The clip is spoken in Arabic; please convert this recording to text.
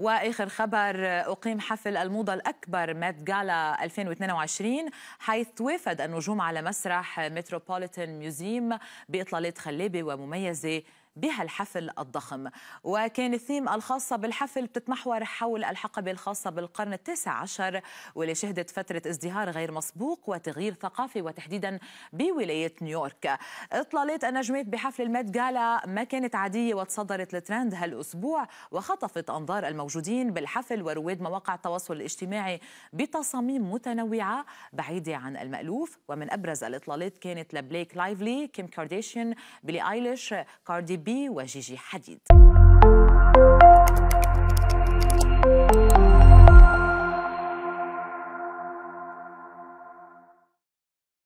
واخر خبر اقيم حفل الموضه الاكبر مات جالا 2022 حيث توافد النجوم على مسرح متروبوليتان ميوزيم باطلالات خلابه ومميزه بهالحفل الضخم وكان الثيم الخاصة بالحفل بتتمحور حول الحقبة الخاصة بالقرن التاسع عشر واللي شهدت فترة ازدهار غير مسبوق وتغيير ثقافي وتحديدا بولاية نيويورك اطلالات النجمات بحفل الميد جالا ما كانت عادية وتصدرت الترند هالأسبوع وخطفت أنظار الموجودين بالحفل ورواد مواقع التواصل الاجتماعي بتصاميم متنوعة بعيدة عن المألوف ومن أبرز الإطلالات كانت لبليك لايفلي كيم كارديشيان بيلي آيليش كاردي بي الحربي وجيجي حديد